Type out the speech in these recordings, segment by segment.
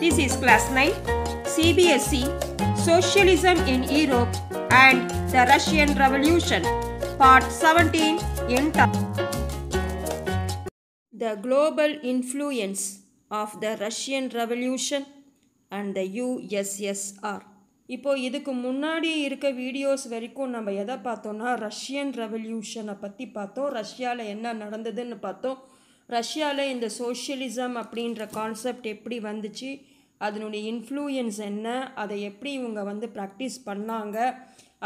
This is class 9, CBSE, Socialism in Europe and the Russian Revolution, part 17 in The Global Influence of the Russian Revolution and the USSR. இப்போ இதுக்கு முன்னாடி இருக்க videos வரைக்கும் நம்ம எதை பார்த்தோம்னா ரஷ்யன் ரெவல்யூஷனை பற்றி பார்த்தோம் ரஷ்யாவில் என்ன நடந்ததுன்னு பார்த்தோம் ரஷ்யாவில் இந்த சோஷியலிசம் அப்படின்ற கான்செப்ட் எப்படி வந்துச்சு அதனுடைய இன்ஃப்ளூயன்ஸ் என்ன அதை எப்படி இவங்க வந்து ப்ராக்டிஸ் பண்ணாங்க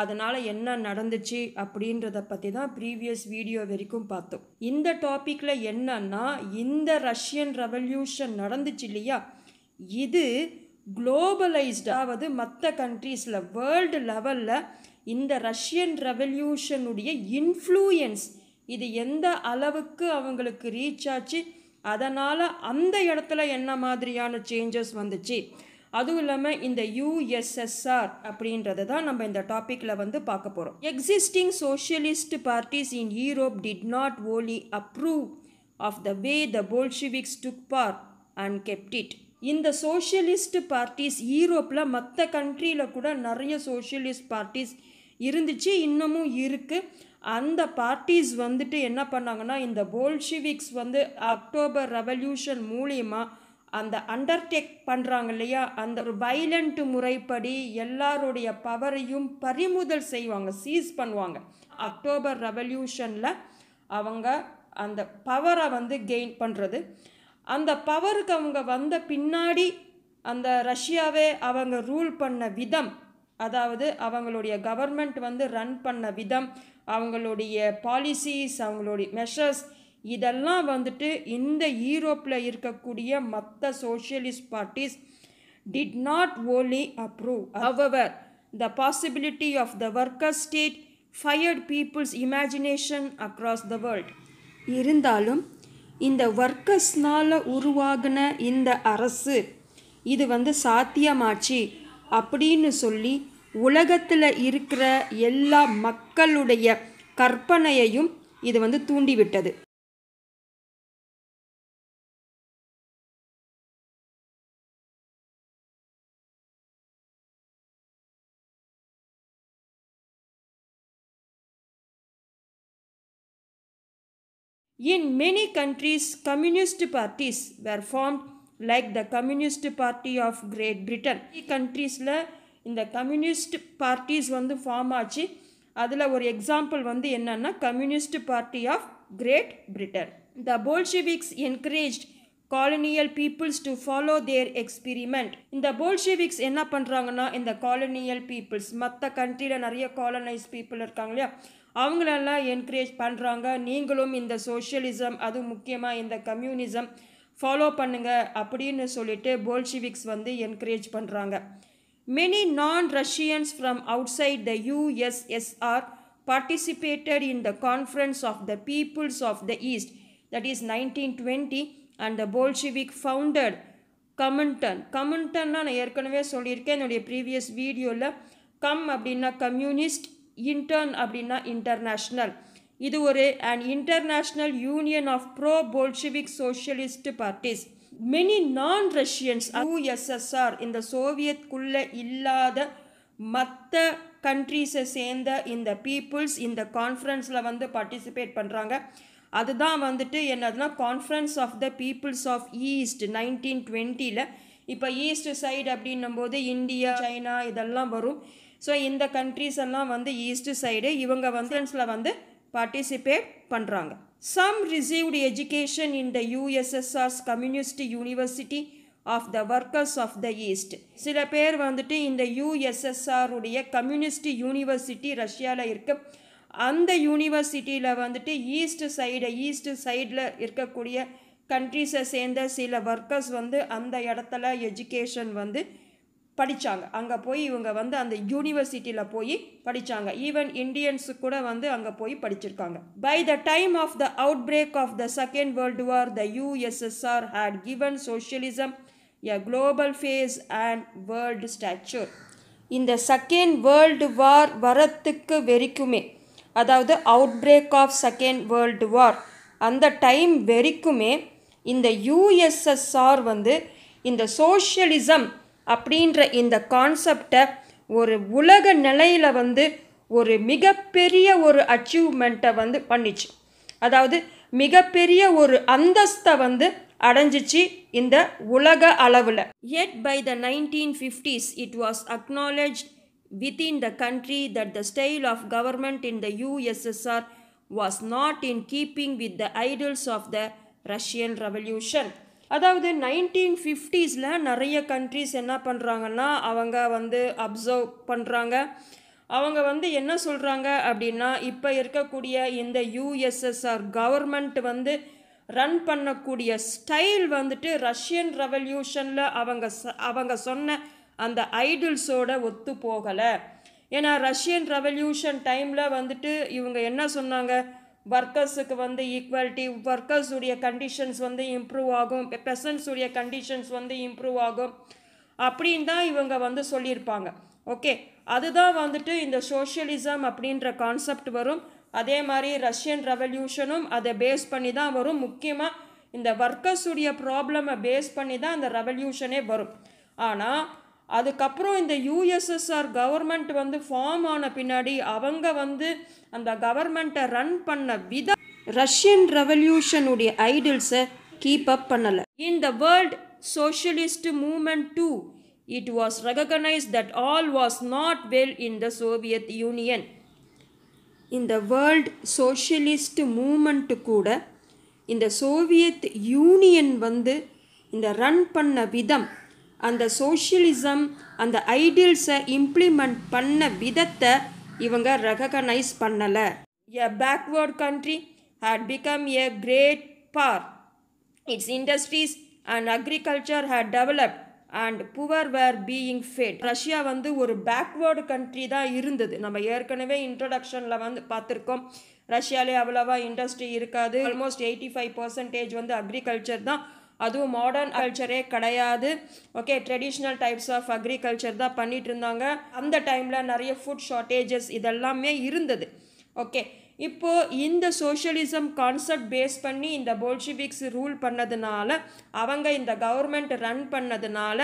அதனால் என்ன நடந்துச்சு அப்படின்றத பற்றி தான் ப்ரீவியஸ் வீடியோ வரைக்கும் பார்த்தோம் இந்த டாப்பிக்கில் என்னன்னா இந்த ரஷ்யன் ரெவல்யூஷன் நடந்துச்சு இல்லையா இது குளோபலைஸ்டாவது மற்ற கண்ட்ரீஸில் வேர்ல்டு லெவலில் இந்த ரஷ்யன் ரெவல்யூஷனுடைய இன்ஃப்ளூயன்ஸ் இது எந்த அளவுக்கு அவங்களுக்கு ரீச் ஆச்சு அதனால் அந்த இடத்துல என்ன மாதிரியான சேஞ்சஸ் வந்துச்சு அதுவும் இல்லாமல் இந்த யூஎஸ்எஸ்ஆர் அப்படின்றது தான் நம்ம இந்த டாப்பிக்கில் வந்து பார்க்க போகிறோம் existing socialist parties in Europe did not only approve of the way the Bolsheviks took power and kept it இந்த சோஷியலிஸ்ட் பார்ட்டிஸ் யூரோப்பில் மற்ற கண்ட்ரியில் கூட நிறைய சோஷியலிஸ்ட் பார்ட்டிஸ் இருந்துச்சு இன்னமும் இருக்குது அந்த பார்ட்டிஸ் வந்துட்டு என்ன பண்ணாங்கன்னா இந்த போல்ஷிவிக்ஸ் வந்து அக்டோபர் ரெவல்யூஷன் மூலியமா அந்த அண்டர்டேக் பண்ணுறாங்க இல்லையா அந்த ஒரு வைலண்ட் முறைப்படி எல்லாருடைய பவரையும் பறிமுதல் செய்வாங்க சீஸ் பண்ணுவாங்க அக்டோபர் ரெவல்யூஷனில் அவங்க அந்த பவரை வந்து கெயின் பண்ணுறது அந்த பவருக்கு அவங்க வந்த பின்னாடி அந்த ரஷ்யாவே அவங்க ரூல் பண்ண விதம் அதாவது அவங்களுடைய கவர்மெண்ட் வந்து ரன் பண்ண விதம் அவங்களுடைய பாலிசிஸ் அவங்களுடைய மெஷர்ஸ் இதெல்லாம் வந்துட்டு இந்த யூரோப்பில் இருக்கக்கூடிய மற்ற socialist parties did not only approve however the possibility of the worker state fired people's imagination across the world இருந்தாலும் இந்த ஒர்க்கர்ஸ்னால் உருவாகின இந்த அரசு இது வந்து சாத்தியமாச்சு அப்படின்னு சொல்லி உலகத்தில் இருக்கிற எல்லா மக்களுடைய கற்பனையையும் இது வந்து தூண்டிவிட்டது In many countries, communist parties were formed like the Communist Party of Great Britain. In Countries இந்த கம்யூனிஸ்ட் பார்ட்டிஸ் வந்து ஃபார்ம் ஆச்சு அதில் ஒரு எக்ஸாம்பிள் வந்து என்னென்னா communist party of Great Britain the Bolsheviks encourage colonial peoples to follow their experiment இந்த Bolsheviks என்ன பண்ணுறாங்கன்னா இந்த காலனியல் பீப்புள்ஸ் மற்ற கண்ட்ரியில் நிறைய காலனைஸ் பீப்புள் இருக்காங்க இல்லையா அவங்களெல்லாம் என்கரேஜ் பண்ணுறாங்க நீங்களும் இந்த சோஷியலிசம் அது முக்கியமாக இந்த கம்யூனிசம் ஃபாலோ பண்ணுங்க அப்படின்னு சொல்லிட்டு போல்ஷிவிக்ஸ் வந்து என்கரேஜ் பண்ணுறாங்க Many non Russians from outside the USSR participated in the Conference of the Peoples of the East, that is 1920, and the Bolshevik founded Comintern. Comintern, na ஏற்கனவே சொல்லியிருக்கேன் previous video la Com abdina communist, intern abdina international. இது ஒரு an international union of pro Bolshevik socialist parties. Many non Russians USSR இந்த சோவியத்குள்ளே இல்லாத மற்ற கண்ட்ரீஸை சேர்ந்த இந்த பீப்புள்ஸ் இந்த கான்ஃபரன்ஸில் வந்து பார்ட்டிசிபேட் பண்ணுறாங்க அதுதான் வந்துட்டு என்னதுன்னா conference of the peoples of East nineteen டுவெண்ட்டியில் இப்போ ஈஸ்ட் சைடு அப்படின்னும்போது இந்தியா சைனா இதெல்லாம் வரும் ஸோ இந்த கண்ட்ரிஸ் எல்லாம் வந்து ஈஸ்ட் சைடு இவங்க வந்து வந்து பார்ட்டிசிபேட் பண்ணுறாங்க some received education in the USSR's communist university of the workers of the East சில பேர் வந்துட்டு இந்த யூஎஸ்எஸ்ஆருடைய கம்யூனிஸ்ட் யூனிவர்சிட்டி ரஷ்யாவில் இருக்க அந்த யூனிவர்சிட்டியில் வந்துட்டு ஈஸ்ட் சைடு ஈஸ்ட் சைடில் இருக்கக்கூடிய கண்ட்ரீஸை சேர்ந்த சில ஒர்க்கர்ஸ் வந்து அந்த இடத்துல எஜுகேஷன் வந்து படித்தாங்க அங்கே போய் இவங்க வந்து அந்த யூனிவர்சிட்டியில் போய் படித்தாங்க ஈவன் இண்டியன்ஸு கூட வந்து அங்கே போய் படிச்சிருக்காங்க by the time of the outbreak of the second world war the USSR had given socialism a global face and world stature இந்த செகண்ட் வேர்ல்டு வார் வரத்துக்கு வரைக்குமே அதாவது outbreak of second world war அந்த time வரைக்குமே இந்த USSR வந்து இந்த socialism அப்படின்ற இந்த கான்செப்டை ஒரு உலக நிலையில் வந்து ஒரு மிகப்பெரிய ஒரு அச்சீவ்மெண்ட்டை வந்து பண்ணிச்சு அதாவது மிகப்பெரிய ஒரு அந்தஸ்தை வந்து அடைஞ்சிச்சு இந்த உலக அளவில் yet by the nineteen fifties it was acknowledge within the country that the style of government in the USSR was not in keeping with the ideals of the Russian revolution அதாவது நைன்டீன் ஃபிஃப்டிஸில் நிறைய countries என்ன பண்ணுறாங்கன்னா அவங்க வந்து observe பண்ணுறாங்க அவங்க வந்து என்ன சொல்கிறாங்க அப்படின்னா இப்போ இருக்கக்கூடிய இந்த யூஎஸ்எஸ்ஆர் கவர்மெண்ட் வந்து ரன் பண்ணக்கூடிய ஸ்டைல் வந்துட்டு ரஷ்யன் ரெவல்யூஷனில் அவங்க அவங்க சொன்ன அந்த ஐடில்ஸோட ஒத்து போகலை ஏன்னா ரஷ்யன் ரெவல்யூஷன் டைமில் வந்துட்டு இவங்க என்ன சொன்னாங்க ஒர்க்கர்ஸுக்கு வந்து ஈக்குவாலிட்டி ஒர்க்கர்ஸுடைய கண்டிஷன்ஸ் வந்து இம்ப்ரூவ் ஆகும் பெசன்ஸுடைய கண்டிஷன்ஸ் வந்து இம்ப்ரூவ் ஆகும் அப்படின்னு தான் இவங்க வந்து சொல்லியிருப்பாங்க ஓகே அதுதான் வந்துட்டு இந்த சோஷியலிசம் அப்படின்ற கான்செப்ட் வரும் அதே மாதிரி ரஷ்யன் ரெவல்யூஷனும் அதை பேஸ் பண்ணி தான் வரும் முக்கியமாக இந்த ஒர்க்கர்ஸுடைய ப்ராப்ளமை பேஸ் பண்ணி தான் அந்த ரெவல்யூஷனே வரும் ஆனால் அதுக்கப்புறம் இந்த யூஎஸ்எஸ்ஆர் கவர்மெண்ட் வந்து ஃபார்ம் ஆன பின்னாடி அவங்க வந்து அந்த கவர்மெண்ட்டை ரன் பண்ண விதம் ரஷ்யன் ரெவல்யூஷனுடைய ஐடியல்ஸை கீப் அப் பண்ணலை in the world socialist movement too it was recognise that all was not well in the Soviet Union இந்த வேர்ல்ட் சோஷியலிஸ்ட் மூமெண்ட்டு கூட இந்த சோவியத் யூனியன் வந்து இந்த ரன் பண்ண விதம் அந்த சோஷியலிசம் அந்த ஐடியல்ஸை இம்ப்ளிமெண்ட் பண்ண விதத்தை இவங்க ரெகனைஸ் பண்ணலை a backward country had become a great power its industries and agriculture had develop and poor were being fed Russia வந்து ஒரு பேக்வேர்டு கண்ட்ரி தான் இருந்தது நம்ம ஏற்கனவே இன்ட்ரடக்ஷனில் வந்து பார்த்துருக்கோம் ரஷ்யாலே அவ்வளோவா இண்டஸ்ட்ரி இருக்காது ஆல்மோஸ்ட் எயிட்டி ஃபைவ் பர்சன்டேஜ் வந்து அக்ரிகல்ச்சர் தான் அதுவும் மாடர்ன் கல்ச்சரே கிடையாது okay traditional types of agriculture தான் பண்ணிட்டு இருந்தாங்க அந்த டைமில் நிறைய ஃபுட் ஷார்ட்டேஜஸ் இதெல்லாமே இருந்தது ஓகே இப்போது இந்த சோஷியலிசம் கான்செப்ட் பேஸ் பண்ணி இந்த போல்ஷிவிக்ஸ் ரூல் பண்ணதுனால அவங்க இந்த கவர்மெண்ட் ரன் பண்ணதுனால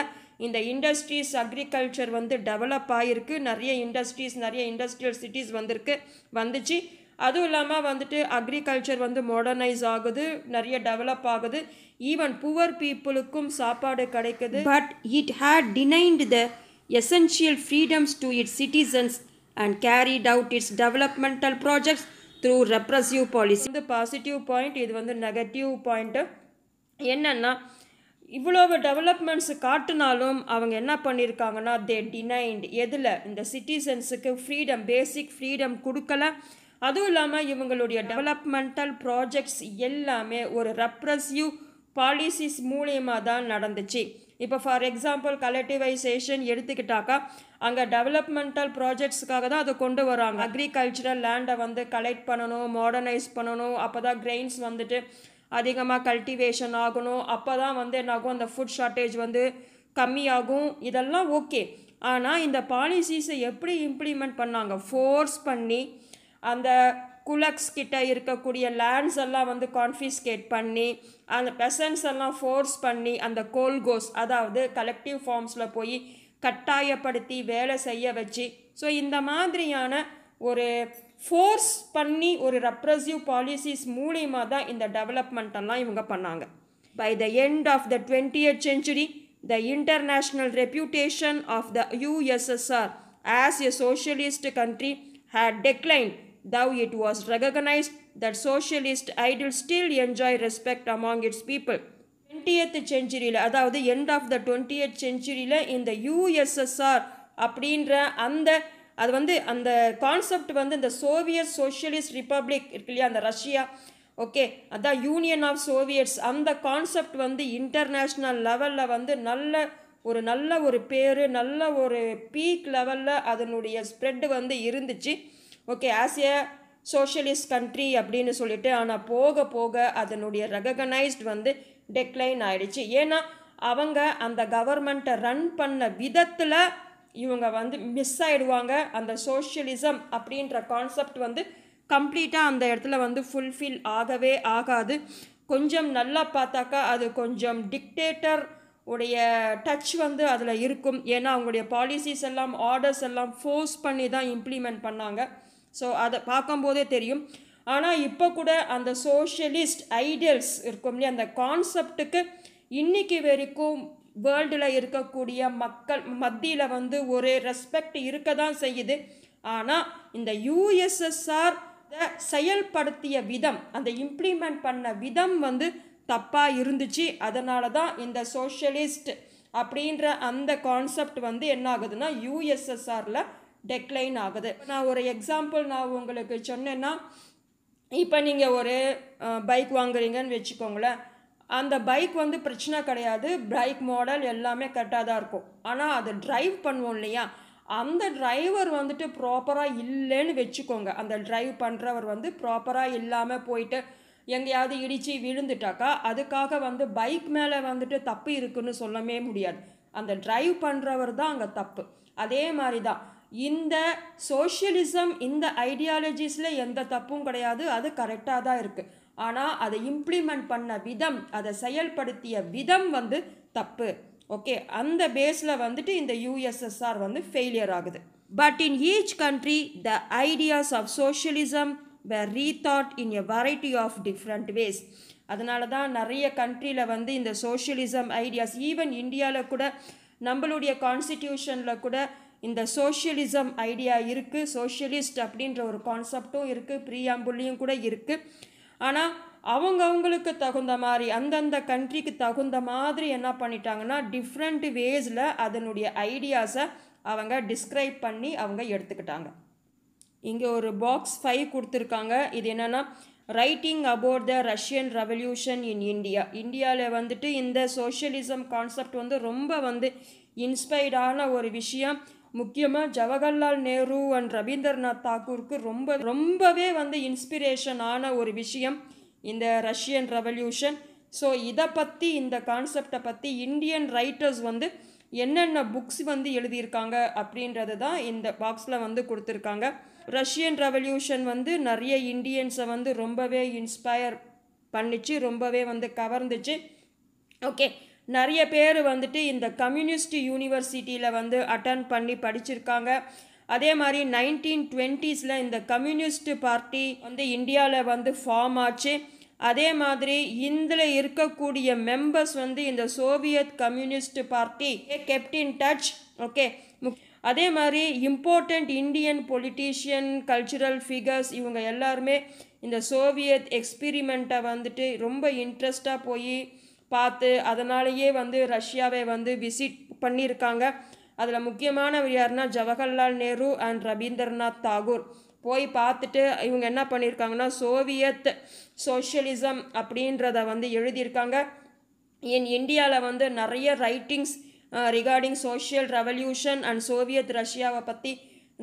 இந்த இண்டஸ்ட்ரீஸ் அக்ரிகல்ச்சர் வந்து டெவலப் ஆகிருக்கு நிறைய இண்டஸ்ட்ரீஸ் நிறைய இண்டஸ்ட்ரியல் சிட்டிஸ் வந்திருக்கு வந்துச்சு அதுவும் இல்லாமல் வந்துட்டு அக்ரிகல்ச்சர் வந்து மாடர்னைஸ் ஆகுது நிறைய டெவலப் ஆகுது ஈவன் புவர் பீப்புளுக்கும் சாப்பாடு கிடைக்குது but it had denied the essential freedoms to it citizens and carried out its developmental projects through repressive policy இது பாசிட்டிவ் பாயிண்ட் இது வந்து நெகட்டிவ் பாயிண்ட்டு என்னென்னா இவ்வளோ டெவலப்மெண்ட்ஸ் காட்டினாலும் அவங்க என்ன பண்ணியிருக்காங்கன்னா தே டினைண்ட் எதில் இந்த சிட்டிசன்ஸுக்கு ஃப்ரீடம் பேசிக் ஃப்ரீடம் கொடுக்கல அதுவும் இல்லாமல் இவங்களுடைய டெவலப்மெண்டல் ப்ராஜெக்ட்ஸ் எல்லாமே ஒரு ரெப்ரஸிவ் பாலிசிஸ் மூலியமாக தான் நடந்துச்சு இப்போ ஃபார் எக்ஸாம்பிள் கலெக்டிவைசேஷன் எடுத்துக்கிட்டாக்கா அங்கே டெவலப்மெண்டல் ப்ராஜெக்ட்ஸுக்காக தான் அதை கொண்டு வராங்க அக்ரிகல்ச்சரல் லேண்டை வந்து கலெக்ட் பண்ணணும் மாடர்னைஸ் பண்ணணும் அப்போ தான் கிரெயின்ஸ் வந்துட்டு அதிகமாக கல்டிவேஷன் ஆகணும் அப்போ தான் வந்து என்னாகும் அந்த ஃபுட் ஷார்ட்டேஜ் வந்து கம்மியாகும் இதெல்லாம் ஓகே ஆனால் இந்த பாலிசிஸை எப்படி இம்ப்ளிமெண்ட் பண்ணாங்க ஃபோர்ஸ் பண்ணி அந்த குலக்ஸ் கிட்ட இருக்கக்கூடிய லேண்ட்ஸ் எல்லாம் வந்து கான்ஃபிஸ்கேட் பண்ணி அந்த பெசன்ஸ் எல்லாம் ஃபோர்ஸ் பண்ணி அந்த கோல்கோஸ் அதாவது கலெக்டிவ் ஃபார்ம்ஸில் போய் கட்டாயப்படுத்தி வேலை செய்ய வச்சு ஸோ இந்த மாதிரியான ஒரு ஃபோர்ஸ் பண்ணி ஒரு ரெப்ரஸிவ் பாலிசிஸ் மூலியமாக தான் இந்த டெவலப்மெண்ட்டெல்லாம் இவங்க பண்ணாங்க by the end of the twentieth century the international reputation of the USSR as a socialist country had decline Though it was recognized that socialist ideals still enjoy respect among its people. Twentieth செஞ்சுரியில் அதாவது end of the டுவெண்ட்டியத் செஞ்சுரியில் இந்த USSR அப்படின்ற அந்த அது வந்து அந்த concept வந்து இந்த சோவியத் சோஷியலிஸ்ட் ரிப்பப்ளிக் இருக்கு இல்லையா அந்த ரஷ்யா ஓகே அதான் யூனியன் ஆஃப் சோவியட்ஸ் அந்த கான்செப்ட் வந்து இன்டர்நேஷ்னல் லெவலில் வந்து நல்ல ஒரு நல்ல ஒரு பேர் நல்ல ஒரு பீக் லெவலில் அதனுடைய ஸ்ப்ரெட் வந்து இருந்துச்சு okay as a socialist country அப்படின்னு சொல்லிட்டு ஆனால் போக போக அதனுடைய ரெகனைஸ்ட் வந்து டெக்ளைன் ஆயிடுச்சு ஏன்னா அவங்க அந்த கவர்மெண்ட்டை ரன் பண்ண விதத்தில் இவங்க வந்து மிஸ் ஆகிடுவாங்க அந்த சோஷியலிசம் அப்படின்ற கான்செப்ட் வந்து கம்ப்ளீட்டாக அந்த இடத்துல வந்து ஃபுல்ஃபில் ஆகவே ஆகாது கொஞ்சம் நல்லா பார்த்தாக்கா அது கொஞ்சம் டிக்டேட்டர் உடைய டச் வந்து அதில் இருக்கும் ஏன்னா அவங்களுடைய பாலிசிஸ் எல்லாம் ஆர்டர்ஸ் எல்லாம் ஃபோர்ஸ் பண்ணி தான் இம்ப்ளிமெண்ட் பண்ணாங்க ஸோ அதை பார்க்கும்போதே தெரியும் ஆனால் இப்போ கூட அந்த சோஷியலிஸ்ட் ஐடியல்ஸ் இருக்கும் அந்த கான்செப்டுக்கு இன்றைக்கி வரைக்கும் வேர்ல்டில் இருக்கக்கூடிய மக்கள் மத்தியில் வந்து ஒரு ரெஸ்பெக்ட் இருக்க தான் செய்யுது ஆனால் இந்த யூஎஸ்எஸ்ஆர் செயல்படுத்திய விதம் அந்த இம்ப்ளிமெண்ட் பண்ண விதம் வந்து தப்பாக இருந்துச்சு அதனால தான் இந்த சோஷியலிஸ்ட் அப்படின்ற அந்த கான்செப்ட் வந்து என்ன ஆகுதுன்னா யூஎஸ்எஸ்ஆரில் டெக்ளைன் ஆகுது நான் ஒரு எக்ஸாம்பிள் நான் உங்களுக்கு சொன்னேன்னா இப்போ நீங்கள் ஒரு பைக் வாங்குறீங்கன்னு வச்சுக்கோங்களேன் அந்த பைக் வந்து பிரச்சனை கிடையாது பைக் மாடல் எல்லாமே கரெக்டாக தான் இருக்கும் ஆனால் அதை ட்ரைவ் பண்ணுவோம் இல்லையா அந்த டிரைவர் வந்துட்டு ப்ராப்பராக இல்லைன்னு வச்சுக்கோங்க அந்த ட்ரைவ் பண்ணுறவர் வந்து ப்ராப்பராக இல்லாமல் போயிட்டு எங்கேயாவது இடித்து விழுந்துட்டாக்கா அதுக்காக வந்து பைக் மேலே வந்துட்டு தப்பு இருக்குன்னு சொல்லவே முடியாது அந்த ட்ரைவ் பண்ணுறவர் தான் அங்கே தப்பு அதே மாதிரி தான் இந்த சோஷியலிசம் இந்த ஐடியாலஜிஸில் எந்த தப்பும் கிடையாது அது கரெக்டாக தான் இருக்குது ஆனால் அதை இம்ப்ளிமெண்ட் பண்ண விதம் அதை செயல்படுத்திய விதம் வந்து தப்பு ஓகே அந்த பேஸில் வந்துட்டு இந்த யூஎஸ்எஸ்ஆர் வந்து ஃபெயிலியர் ஆகுது but in each country the ideas of socialism were rethought in a variety of different ways அதனால தான் நிறைய கண்ட்ரியில் வந்து இந்த சோஷியலிசம் ஐடியாஸ் ஈவன் இந்தியாவில் கூட நம்மளுடைய கான்ஸ்டிடியூஷனில் கூட இந்த சோஷியலிசம் ஐடியா இருக்குது சோஷியலிஸ்ட் அப்படின்ற ஒரு கான்செப்டும் இருக்குது ப்ரீயாம்புள்ளியும் கூட இருக்குது ஆனால் அவங்கவுங்களுக்கு தகுந்த மாதிரி அந்தந்த கண்ட்ரிக்கு தகுந்த மாதிரி என்ன பண்ணிட்டாங்கன்னா டிஃப்ரெண்ட் வேஸில் அதனுடைய ஐடியாஸை அவங்க டிஸ்கிரைப் பண்ணி அவங்க எடுத்துக்கிட்டாங்க இங்கே ஒரு பாக்ஸ் ஃபைவ் கொடுத்துருக்காங்க இது என்னென்னா writing about the Russian revolution in India இந்தியாவில் வந்துட்டு இந்த சோஷியலிசம் கான்செப்ட் வந்து ரொம்ப வந்து இன்ஸ்பைர்டான ஒரு விஷயம் முக்கியமாக ஜவஹர்லால் நேரு அண்ட் ரவீந்திரநாத் தாக்கூருக்கு ரொம்ப ரொம்பவே வந்து இன்ஸ்பிரேஷன் ஆன ஒரு விஷயம் இந்த ரஷ்யன் ரெவல்யூஷன் ஸோ இதை பற்றி இந்த கான்செப்டை பற்றி இந்தியன் ரைட்டர்ஸ் வந்து என்னென்ன புக்ஸ் வந்து எழுதியிருக்காங்க அப்படின்றது தான் இந்த பாக்ஸில் வந்து கொடுத்துருக்காங்க ரஷ்யன் ரெவல்யூஷன் வந்து நிறைய இந்தியன்ஸை வந்து ரொம்பவே இன்ஸ்பயர் பண்ணிச்சு ரொம்பவே வந்து கவர்ந்துச்சு ஓகே நிறைய பேர் வந்துட்டு இந்த கம்யூனிஸ்ட் யூனிவர்சிட்டியில் வந்து அட்டன் பண்ணி படிச்சிருக்காங்க அதே மாதிரி நைன்டீன் டுவெண்ட்டீஸில் இந்த கம்யூனிஸ்ட் பார்ட்டி வந்து இந்தியாவில் வந்து ஃபார்ம் ஆச்சு அதே மாதிரி இந்தில் இருக்கக்கூடிய மெம்பர்ஸ் வந்து இந்த சோவியத் கம்யூனிஸ்ட் பார்ட்டி ஏ கெப்டின் டச் ஓகே அதே மாதிரி important Indian politician cultural figures இவங்க எல்லாருமே இந்த சோவியத் எக்ஸ்பிரிமெண்ட்டை வந்துட்டு ரொம்ப இன்ட்ரெஸ்டாக போய் பார்த்து அதனாலேயே வந்து ரஷ்யாவை வந்து விசிட் பண்ணியிருக்காங்க அதில் முக்கியமானவர் யாருன்னா ஜவஹர்லால் நேரு அண்ட் ரவீந்திரநாத் தாகூர் போய் பார்த்துட்டு இவங்க என்ன பண்ணியிருக்காங்கன்னா சோவியத் சோஷியலிசம் அப்படின்றத வந்து எழுதியிருக்காங்க என் இந்தியாவில் வந்து நிறைய writings regarding social revolution and Soviet ரஷ்யாவை பற்றி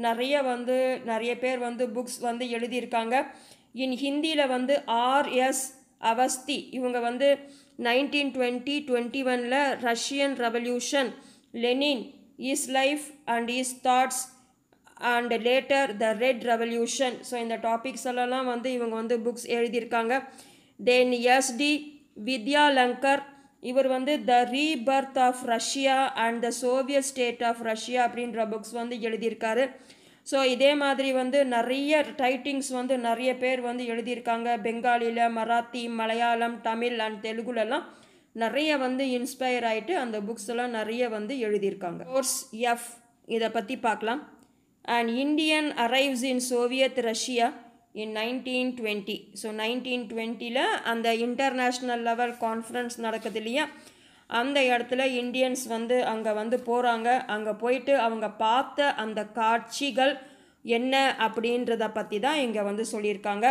நிறைய வந்து நிறைய பேர் வந்து புக்ஸ் வந்து எழுதியிருக்காங்க இன் ஹிந்தியில் வந்து ஆர்எஸ் அவஸ்தி இவங்க வந்து நைன்டீன் டுவெண்ட்டி டுவெண்ட்டி ஒனில் Russian revolution Lenin is life and is thoughts and later the red revolution so இந்த டாபிக்ஸ் எல்லாம் வந்து இவங்க வந்து புக்ஸ் எழுதியிருக்காங்க தென் எஸ்டி வித்யா லங்கர் இவர் வந்து the rebirth of Russia and the Soviet state of Russia அப்படின்ற புக்ஸ் வந்து எழுதியிருக்காரு ஸோ இதே மாதிரி வந்து நிறைய டைட்டிங்ஸ் வந்து நிறைய பேர் வந்து எழுதியிருக்காங்க பெங்காலியில் மராத்தி மலையாளம் தமிழ் அண்ட் தெலுங்குலலாம் நிறைய வந்து இன்ஸ்பயர் ஆகிட்டு அந்த புக்ஸ் எல்லாம் நிறைய வந்து எழுதியிருக்காங்க கோர்ஸ் எஃப் இதை பற்றி பார்க்கலாம் and Indian arrives in Soviet Russia in nineteen twenty so nineteen டுவெண்ட்டியில் அந்த இன்டர்நேஷ்னல் லெவல் கான்ஃபரன்ஸ் நடக்குது இல்லையா அந்த இடத்துல இந்தியன்ஸ் வந்து அங்கே வந்து போகிறாங்க அங்கே போயிட்டு அவங்க பார்த்த அந்த காட்சிகள் என்ன அப்படின்றத பற்றி தான் இங்கே வந்து சொல்லியிருக்காங்க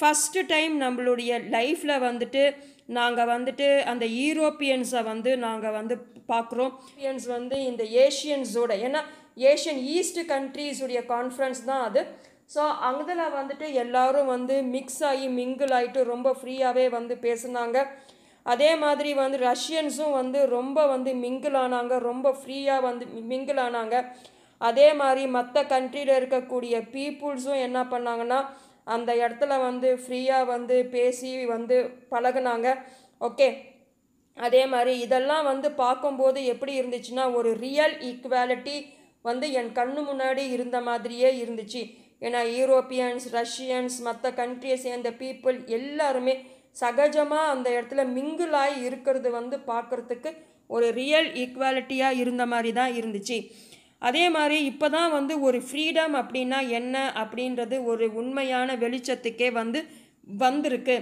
ஃபஸ்ட்டு டைம் நம்மளுடைய லைஃப்பில் வந்துட்டு நாங்கள் வந்துட்டு அந்த யூரோப்பியன்ஸை வந்து நாங்கள் வந்து பார்க்குறோம் யூரோப்பியன்ஸ் வந்து இந்த ஏஷியன்ஸோட ஏன்னா ஏஷியன் ஈஸ்ட் கண்ட்ரீஸுடைய கான்ஃபரன்ஸ் தான் அது ஸோ அதில் வந்துட்டு எல்லோரும் வந்து மிக்ஸ் ஆகி மிங்கிள் ஆகிட்டு ரொம்ப ஃப்ரீயாகவே வந்து பேசுனாங்க அதே மாதிரி வந்து ரஷ்யன்ஸும் வந்து ரொம்ப வந்து மிங்கிள் ஆனாங்க ரொம்ப ஃப்ரீயாக வந்து மிங்கிள் ஆனாங்க அதே மாதிரி மற்ற கண்ட்ரியில் இருக்கக்கூடிய பீப்புள்ஸும் என்ன பண்ணாங்கன்னா அந்த இடத்துல வந்து ஃப்ரீயாக வந்து பேசி வந்து பழகினாங்க ஓகே அதே மாதிரி இதெல்லாம் வந்து பார்க்கும்போது எப்படி இருந்துச்சுன்னா ஒரு ரியல் ஈக்குவாலிட்டி வந்து என் கண்ணு முன்னாடி இருந்த மாதிரியே இருந்துச்சு ஏன்னா யூரோப்பியன்ஸ் ரஷ்யன்ஸ் மற்ற கண்ட்ரியை சேர்ந்த பீப்புள் எல்லாருமே சகஜமாக அந்த இடத்துல மிங்கிளாகி இருக்கிறது வந்து பார்க்குறதுக்கு ஒரு ரியல் ஈக்குவாலிட்டியாக இருந்த மாதிரி தான் இருந்துச்சு அதே மாதிரி இப்போ தான் வந்து ஒரு ஃப்ரீடம் அப்படின்னா என்ன அப்படின்றது ஒரு உண்மையான வெளிச்சத்துக்கே வந்து வந்திருக்கு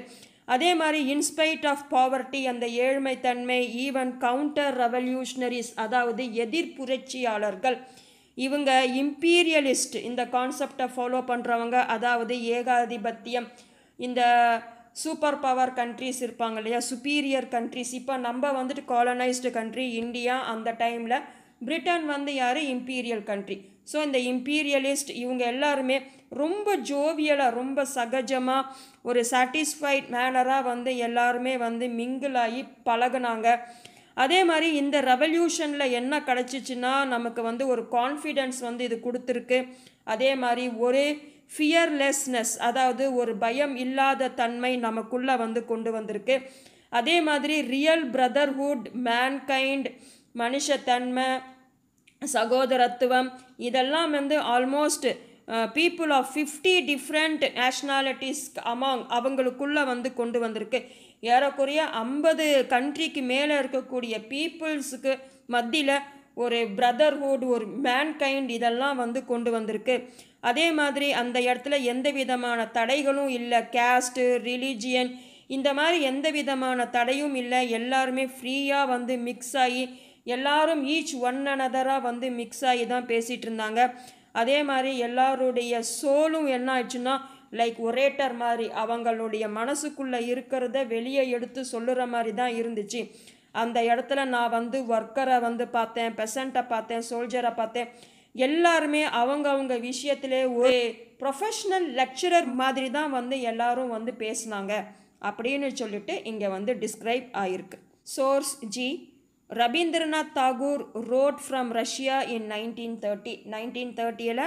அதே மாதிரி இன்ஸ்பைட் ஆஃப் பாவர்ட்டி அந்த ஏழ்மைத்தன்மை ஈவன் கவுண்டர் ரெவல்யூஷனரிஸ் அதாவது எதிர் புரட்சியாளர்கள் இவங்க இம்பீரியலிஸ்ட் இந்த கான்செப்டை ஃபாலோ பண்ணுறவங்க அதாவது ஏகாதிபத்தியம் இந்த சூப்பர் பவர் கண்ட்ரிஸ் இருப்பாங்க இல்லையா சுப்பீரியர் கண்ட்ரிஸ் இப்போ நம்ம வந்துட்டு காலனைஸ்டு கண்ட்ரி இந்தியா அந்த டைமில் பிரிட்டன் வந்து யார் இம்பீரியல் கண்ட்ரி ஸோ இந்த இம்பீரியலிஸ்ட் இவங்க எல்லாருமே ரொம்ப ஜோவியலாக ரொம்ப சகஜமாக ஒரு சாட்டிஸ்ஃபைட் மேனராக வந்து எல்லாருமே வந்து மிங்கிள் ஆகி பழகினாங்க அதே மாதிரி இந்த ரெவல்யூஷனில் என்ன கிடச்சிச்சின்னா நமக்கு வந்து ஒரு கான்ஃபிடென்ஸ் வந்து இது கொடுத்துருக்கு அதே மாதிரி ஒரே ஃபியர்லெஸ்னஸ் அதாவது ஒரு பயம் இல்லாத தன்மை நமக்குள்ளே வந்து கொண்டு வந்திருக்கு அதே மாதிரி ரியல் பிரதர்ஹுட் மேன்கைண்ட் மனுஷத்தன்மை சகோதரத்துவம் இதெல்லாம் வந்து almost people of fifty different nationalities among அவங்களுக்குள்ளே வந்து கொண்டு வந்திருக்கு ஏறக்குறைய ஐம்பது கண்ட்ரிக்கு மேலே இருக்கக்கூடிய பீப்புள்ஸுக்கு மத்தியில் ஒரு பிரதர்ஹுட் ஒரு மேன்கைண்ட் இதெல்லாம் வந்து கொண்டு வந்திருக்கு அதே மாதிரி அந்த இடத்துல எந்த விதமான தடைகளும் இல்லை கேஸ்ட்டு ரிலீஜியன் இந்த மாதிரி எந்த விதமான தடையும் இல்லை எல்லாருமே ஃப்ரீயாக வந்து மிக்ஸ் ஆகி எல்லாரும் ஈச் ஒன் அனதராக வந்து மிக்ஸ் ஆகி தான் பேசிகிட்டு இருந்தாங்க அதே மாதிரி எல்லாருடைய சோலும் என்ன ஆயிடுச்சுன்னா லைக் ஒரேட்டர் மாதிரி அவங்களுடைய மனசுக்குள்ளே இருக்கிறத வெளியே எடுத்து சொல்லுற மாதிரி தான் இருந்துச்சு அந்த இடத்துல நான் வந்து ஒர்க்கரை வந்து பார்த்தேன் பெசண்ட்டை பார்த்தேன் சோல்ஜரை பார்த்தேன் எல்லாருமே அவங்கவுங்க விஷயத்திலே ஒரு ப்ரொஃபஷ்னல் லெக்சரர் மாதிரி தான் வந்து எல்லாரும் வந்து பேசினாங்க அப்படின்னு சொல்லிட்டு இங்கே வந்து டிஸ்கிரைப் ஆயிருக்கு சோர்ஸ் ஜி Rabindranath Tagore wrote from Russia in nineteen thirty nineteen தேர்ட்டியில்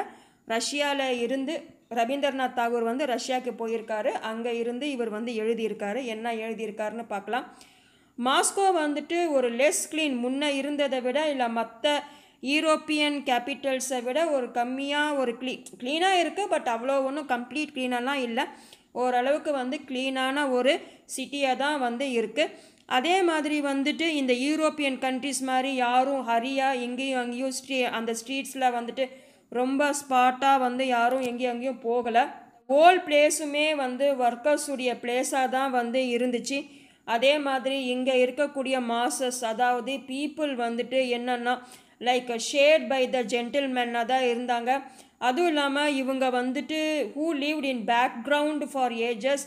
ரஷ்யாவில் இருந்து ரவீந்திரநாத் தாகூர் வந்து ரஷ்யாவுக்கு போயிருக்காரு அங்கே இருந்து இவர் வந்து எழுதியிருக்காரு என்ன எழுதியிருக்காருன்னு பார்க்கலாம் மாஸ்கோ வந்துட்டு ஒரு லெஸ் கிளீன் முன்னே இருந்ததை விட இல்லை மற்ற யூரோப்பியன் கேபிட்டல்ஸை விட ஒரு கம்மியாக ஒரு க்ளீ க்ளீனாக இருக்குது பட் அவ்வளோ ஒன்றும் கம்ப்ளீட் க்ளீனெல்லாம் இல்லை ஓரளவுக்கு வந்து க்ளீனான ஒரு சிட்டியாக தான் வந்து இருக்குது அதே மாதிரி வந்துட்டு இந்த யூரோப்பியன் கண்ட்ரிஸ் மாதிரி யாரும் ஹரியாக எங்கேயும் அங்கேயும் ஸ்ட்ரீ அந்த ஸ்ட்ரீட்ஸில் வந்துட்டு ரொம்ப ஸ்பாட்டாக வந்து யாரும் எங்கேயும் அங்கேயும் போகலை ஹோல் பிளேஸுமே வந்து ஒர்க்கர்ஸுடைய பிளேஸாக தான் வந்து இருந்துச்சு அதே மாதிரி இங்கே இருக்கக்கூடிய மாசஸ் அதாவது பீப்புள் வந்துட்டு என்னென்னா லைக் ஷேர்ட் பை த ஜென்டில்மென்னாக தான் இருந்தாங்க அதுவும் இல்லாமல் இவங்க வந்துட்டு who live in background for ages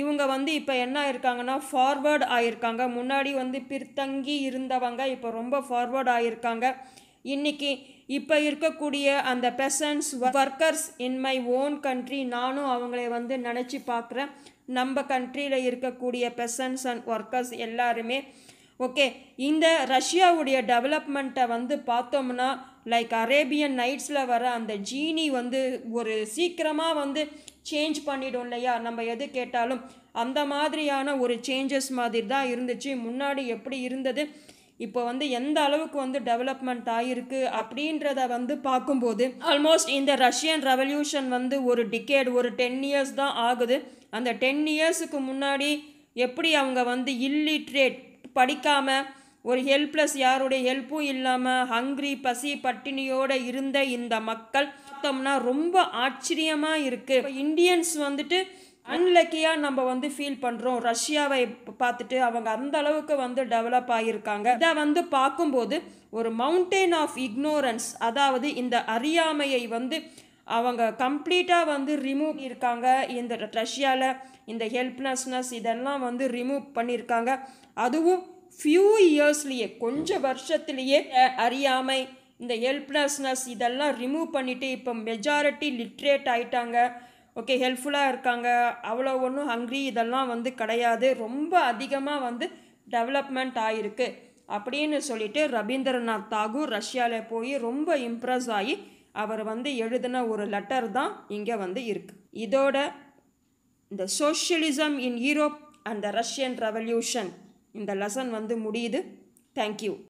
இவங்க வந்து இப்போ என்ன ஆயிருக்காங்கன்னா ஃபார்வேர்டு ஆயிருக்காங்க முன்னாடி வந்து பிற்தங்கி இருந்தவங்க இப்போ ரொம்ப ஃபார்வேர்டு ஆயிருக்காங்க இன்றைக்கி இப்போ இருக்கக்கூடிய அந்த peasants workers in my own country நானும் அவங்கள வந்து நினச்சி பார்க்குறேன் நம்ம கண்ட்ரியில் இருக்கக்கூடிய பெசன்ஸ் அண்ட் ஒர்க்கர்ஸ் எல்லாருமே ஓகே இந்த ரஷ்யாவுடைய டெவலப்மெண்ட்டை வந்து பார்த்தோம்னா லைக் அரேபியன் நைட்ஸில் வர அந்த ஜீனி வந்து ஒரு சீக்கிரமாக வந்து சேஞ்ச் பண்ணிடும் இல்லையா நம்ம எது கேட்டாலும் அந்த மாதிரியான ஒரு சேஞ்சஸ் மாதிரி தான் இருந்துச்சு முன்னாடி எப்படி இருந்தது இப்போ வந்து எந்த அளவுக்கு வந்து டெவலப்மெண்ட் ஆகிருக்கு அப்படின்றத வந்து பார்க்கும்போது ஆல்மோஸ்ட் இந்த ரஷ்யன் ரெவல்யூஷன் வந்து ஒரு டிகேட் ஒரு டென் இயர்ஸ் தான் ஆகுது அந்த டென் இயர்ஸுக்கு முன்னாடி எப்படி அவங்க வந்து இல்லிட்ரேட் படிக்காமல் ஒரு ஹெல்ப்லெஸ் யாருடைய ஹெல்ப்பும் இல்லாமல் ஹங்க்ரி பசி பட்டினியோடு இருந்த இந்த மக்கள் பார்த்தோம்னா ரொம்ப ஆச்சரியமாக இருக்குது இந்தியன்ஸ் வந்துட்டு அன்லக்கியாக நம்ம வந்து ஃபீல் பண்ணுறோம் ரஷ்யாவை பார்த்துட்டு அவங்க அந்த அளவுக்கு வந்து டெவலப் ஆகியிருக்காங்க இதை வந்து பார்க்கும்போது ஒரு மவுண்டெயின் ஆஃப் இக்னோரன்ஸ் அதாவது இந்த அறியாமையை வந்து அவங்க கம்ப்ளீட்டாக வந்து ரிமூவ் இருக்காங்க இந்த ரஷ்யாவில் இந்த ஹெல்ப்னஸ்னஸ் இதெல்லாம் வந்து ரிமூவ் பண்ணியிருக்காங்க அதுவும் ஃபியூ இயர்ஸ்லேயே கொஞ்சம் வருஷத்துலேயே அறியாமை இந்த ஹெல்ப்னஸ்னஸ் இதெல்லாம் ரிமூவ் பண்ணிவிட்டு இப்போ மெஜாரிட்டி லிட்ரேட் ஆகிட்டாங்க ஓகே ஹெல்ப்ஃபுல்லாக இருக்காங்க அவ்வளோ ஒன்றும் ஹங்க்ரி இதெல்லாம் வந்து கிடையாது ரொம்ப அதிகமாக வந்து டெவலப்மெண்ட் ஆகிருக்கு அப்படின்னு சொல்லிட்டு ரவீந்திரநாத் தாகூர் ரஷ்யாவில் போய் ரொம்ப இம்ப்ரெஸ் ஆகி அவர் வந்து எழுதின ஒரு லெட்டர் தான் இங்கே வந்து இருக்குது இதோட இந்த socialism in Europe and the Russian revolution இந்த லெசன் வந்து முடியுது தேங்க்யூ